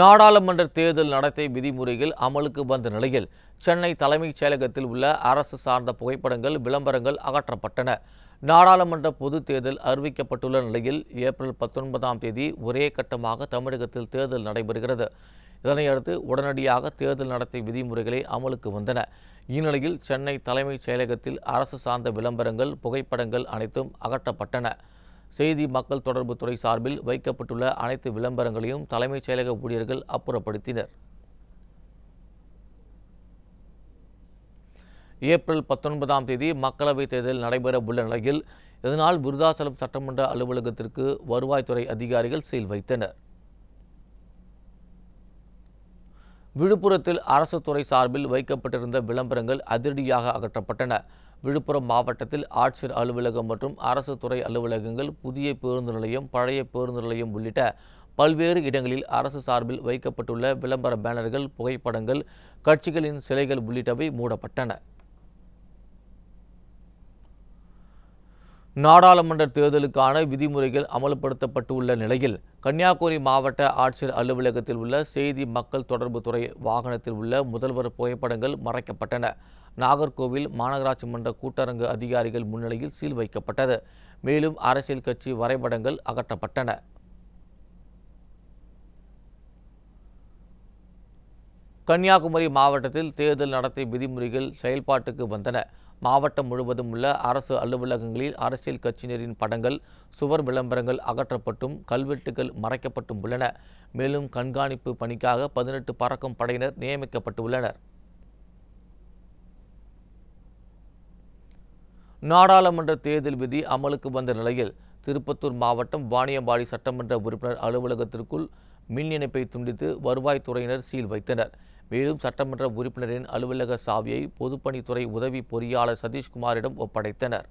நாடாளுமன்ற தேர்தல் நடத்தை விதிமுறைகள் அமலுக்கு வந்த நிலையில் சென்னை தலைமைச் செயலகத்தில் உள்ள அரசு சார்ந்த புகைப்படங்கள் விளம்பரங்கள் அகற்றப்பட்டன நாடாளுமன்ற பொது தேர்தல் அறிவிக்கப்பட்டுள்ள நிலையில் ஏப்ரல் பத்தொன்பதாம் தேதி ஒரே கட்டமாக தமிழகத்தில் தேர்தல் நடைபெறுகிறது இதனையடுத்து உடனடியாக தேர்தல் நடத்தை விதிமுறைகளை அமலுக்கு வந்தன இந்நிலையில் சென்னை தலைமைச் செயலகத்தில் அரசு சார்ந்த விளம்பரங்கள் புகைப்படங்கள் அனைத்தும் அகற்றப்பட்டன செய்தி மக்கள் தொடர்பு துறை சார்பில் வைக்கப்பட்டுள்ள அனைத்து விளம்பரங்களையும் தலைமைச் செயலக ஊழியர்கள் அப்புறப்படுத்தினர் ஏப்ரல் பத்தொன்பதாம் தேதி மக்களவைத் தேர்தல் நடைபெற உள்ள நிலையில் இதனால் விருதாசலம் சட்டமன்ற அலுவலகத்திற்கு வருவாய்த்துறை அதிகாரிகள் சீல் வைத்தனர் விழுப்புரத்தில் அரசு துறை சார்பில் வைக்கப்பட்டிருந்த விளம்பரங்கள் அதிரடியாக அகற்றப்பட்டன விழுப்புரம் மாவட்டத்தில் ஆட்சியர் அலுவலகம் மற்றும் அரசு துறை அலுவலகங்கள் புதிய பேருந்து நிலையம் பழைய பேருந்து நிலையம் உள்ளிட்ட பல்வேறு இடங்களில் அரசு சார்பில் வைக்கப்பட்டுள்ள விளம்பர பேனர்கள் புகைப்படங்கள் கட்சிகளின் சிலைகள் உள்ளிட்டவை மூடப்பட்டன நாடாளுமன்ற தேர்தலுக்கான விதிமுறைகள் அமல்படுத்தப்பட்டுள்ள நிலையில் கன்னியாகுமரி மாவட்ட ஆட்சியர் அலுவலகத்தில் உள்ள செய்தி மக்கள் தொடர்பு துறை வாகனத்தில் உள்ள முதல்வர் புகைப்படங்கள் மறைக்கப்பட்டன நாகர்கோவில் மாநகராட்சி மன்ற கூட்டரங்கு அதிகாரிகள் முன்னிலையில் சீல் வைக்கப்பட்டது மேலும் அரசியல் கட்சி வரைபடங்கள் அகற்றப்பட்டன கன்னியாகுமரி மாவட்டத்தில் தேர்தல் நடத்தை விதிமுறைகள் செயல்பாட்டுக்கு வந்தன மாவட்டம் முழுவதும் உள்ள அரசு அலுவலகங்களில் அரசியல் கட்சியினரின் படங்கள் சுவர் விளம்பரங்கள் அகற்றப்பட்டும் கல்வெட்டுகள் மறைக்கப்பட்டும் உள்ளன மேலும் கண்காணிப்பு பணிக்காக பதினெட்டு பறக்கும் படையினர் நியமிக்கப்பட்டுள்ளனர் நாடாளுமன்ற தேர்தல் விதி அமலுக்கு வந்த நிலையில் திருப்பத்தூர் மாவட்டம் வாணியம்பாடி சட்டமன்ற உறுப்பினர் அலுவலகத்திற்குள் மின் இணைப்பை துண்டித்து வருவாய்த்துறையினர் சீல் வைத்தனர் மேலும் சட்டமன்ற உறுப்பினரின் அலுவலக சாவியை பொதுப்பணித்துறை உதவி பொறியாளர் சதீஷ்குமாரிடம் ஒப்படைத்தனர்